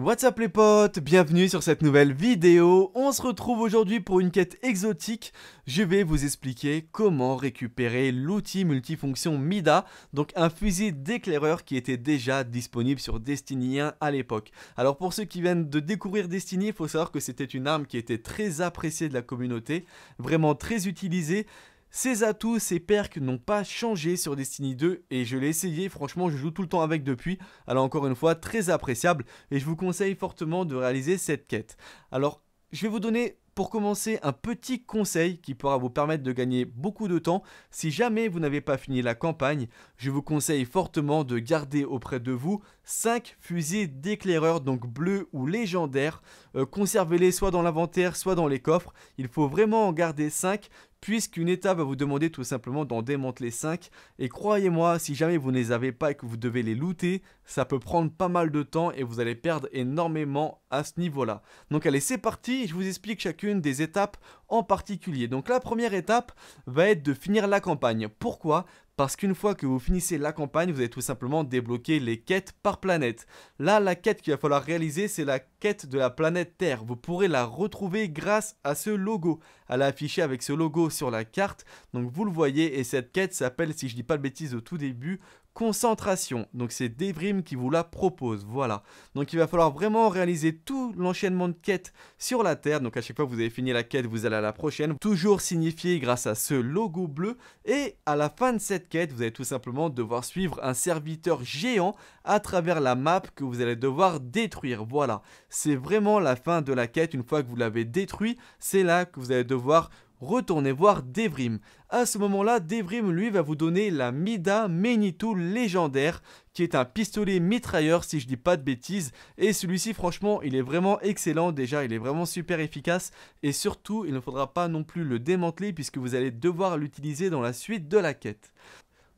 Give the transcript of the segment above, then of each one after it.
What's up les potes, bienvenue sur cette nouvelle vidéo. On se retrouve aujourd'hui pour une quête exotique. Je vais vous expliquer comment récupérer l'outil multifonction Mida, donc un fusil d'éclaireur qui était déjà disponible sur Destiny 1 à l'époque. Alors pour ceux qui viennent de découvrir Destiny, il faut savoir que c'était une arme qui était très appréciée de la communauté, vraiment très utilisée ces atouts, ces perks n'ont pas changé sur Destiny 2 et je l'ai essayé, franchement je joue tout le temps avec depuis, alors encore une fois très appréciable et je vous conseille fortement de réaliser cette quête. Alors je vais vous donner pour commencer un petit conseil qui pourra vous permettre de gagner beaucoup de temps. Si jamais vous n'avez pas fini la campagne, je vous conseille fortement de garder auprès de vous 5 fusils d'éclaireur, donc bleus ou légendaires. Euh, conservez-les soit dans l'inventaire, soit dans les coffres. Il faut vraiment en garder 5 puisqu'une étape va vous demander tout simplement d'en démanteler 5, et croyez-moi, si jamais vous ne les avez pas et que vous devez les looter, ça peut prendre pas mal de temps et vous allez perdre énormément à ce niveau-là. Donc allez, c'est parti, je vous explique chacune des étapes en particulier. Donc la première étape va être de finir la campagne. Pourquoi parce qu'une fois que vous finissez la campagne, vous allez tout simplement débloquer les quêtes par planète. Là, la quête qu'il va falloir réaliser, c'est la quête de la planète Terre. Vous pourrez la retrouver grâce à ce logo à l'afficher avec ce logo sur la carte, donc vous le voyez, et cette quête s'appelle, si je dis pas de bêtises au tout début, concentration. Donc c'est Devrim qui vous la propose, voilà. Donc il va falloir vraiment réaliser tout l'enchaînement de quêtes sur la Terre. Donc à chaque fois que vous avez fini la quête, vous allez à la prochaine. Toujours signifié grâce à ce logo bleu. Et à la fin de cette quête, vous allez tout simplement devoir suivre un serviteur géant à travers la map que vous allez devoir détruire, voilà. C'est vraiment la fin de la quête. Une fois que vous l'avez détruit, c'est là que vous allez devoir retourner voir Devrim. À ce moment-là, Devrim lui va vous donner la Mida Menitou légendaire, qui est un pistolet mitrailleur si je dis pas de bêtises. Et celui-ci, franchement, il est vraiment excellent. Déjà, il est vraiment super efficace. Et surtout, il ne faudra pas non plus le démanteler puisque vous allez devoir l'utiliser dans la suite de la quête.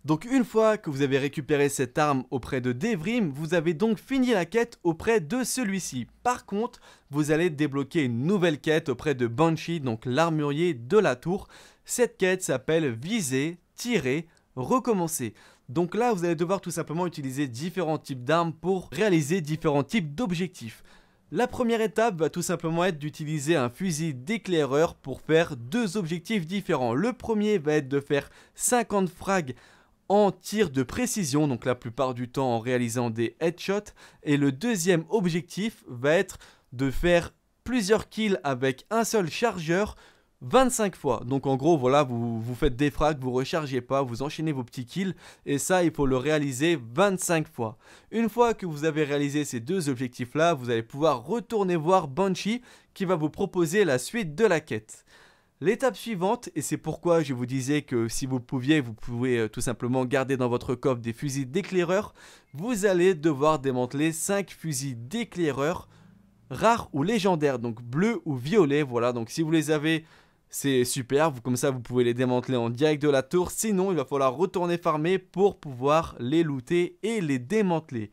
Donc une fois que vous avez récupéré cette arme auprès de Devrim, vous avez donc fini la quête auprès de celui-ci. Par contre, vous allez débloquer une nouvelle quête auprès de Banshee, donc l'armurier de la tour. Cette quête s'appelle viser, tirer, recommencer. Donc là, vous allez devoir tout simplement utiliser différents types d'armes pour réaliser différents types d'objectifs. La première étape va tout simplement être d'utiliser un fusil d'éclaireur pour faire deux objectifs différents. Le premier va être de faire 50 frags en tir de précision, donc la plupart du temps en réalisant des headshots. Et le deuxième objectif va être de faire plusieurs kills avec un seul chargeur 25 fois. Donc en gros, voilà, vous, faites des frags, vous rechargez pas, vous enchaînez vos petits kills, et ça, il faut le réaliser 25 fois. Une fois que vous avez réalisé ces deux objectifs-là, vous allez pouvoir retourner voir Banshee, qui va vous proposer la suite de la quête. L'étape suivante, et c'est pourquoi je vous disais que si vous pouviez, vous pouvez euh, tout simplement garder dans votre coffre des fusils d'éclaireur, vous allez devoir démanteler 5 fusils d'éclaireur rares ou légendaires, donc bleu ou violet, voilà, donc si vous les avez, c'est super, comme ça vous pouvez les démanteler en direct de la tour, sinon il va falloir retourner farmer pour pouvoir les looter et les démanteler.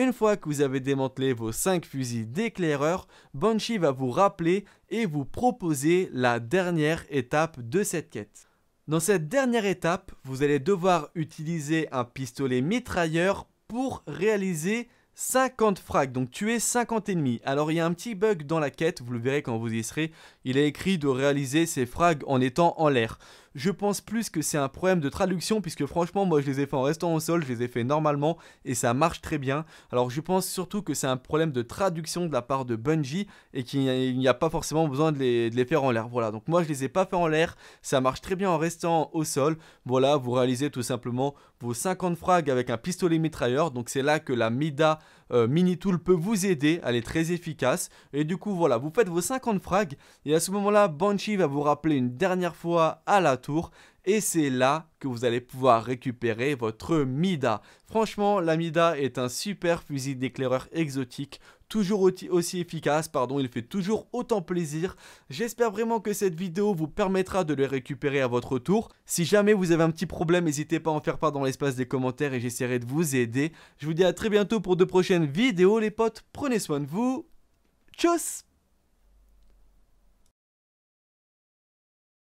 Une fois que vous avez démantelé vos 5 fusils d'éclaireur, Banshee va vous rappeler et vous proposer la dernière étape de cette quête. Dans cette dernière étape, vous allez devoir utiliser un pistolet mitrailleur pour réaliser 50 frags, donc tuer 50 ennemis. Alors il y a un petit bug dans la quête, vous le verrez quand vous y serez, il est écrit de réaliser ces frags en étant en l'air. Je pense plus que c'est un problème de traduction puisque franchement moi je les ai fait en restant au sol, je les ai fait normalement et ça marche très bien. Alors je pense surtout que c'est un problème de traduction de la part de Bungie et qu'il n'y a, pas forcément besoin de les, de les faire en l'air. Voilà, donc moi je les ai pas fait en l'air, ça marche très bien en restant au sol. Voilà, vous réalisez tout simplement vos 50 frags avec un pistolet mitrailleur, donc c'est là que la Mida euh, Mini-Tool peut vous aider, elle est très efficace. Et du coup, voilà, vous faites vos 50 frags, et à ce moment-là, Banshee va vous rappeler une dernière fois à la tour, et c'est là que vous allez pouvoir récupérer votre Mida. Franchement, la Mida est un super fusil d'éclaireur exotique, toujours aussi efficace, pardon, il fait toujours autant plaisir. J'espère vraiment que cette vidéo vous permettra de le récupérer à votre tour. Si jamais vous avez un petit problème, n'hésitez pas à en faire part dans l'espace des commentaires et j'essaierai de vous aider. Je vous dis à très bientôt pour de prochaines vidéos les potes, prenez soin de vous, tchuss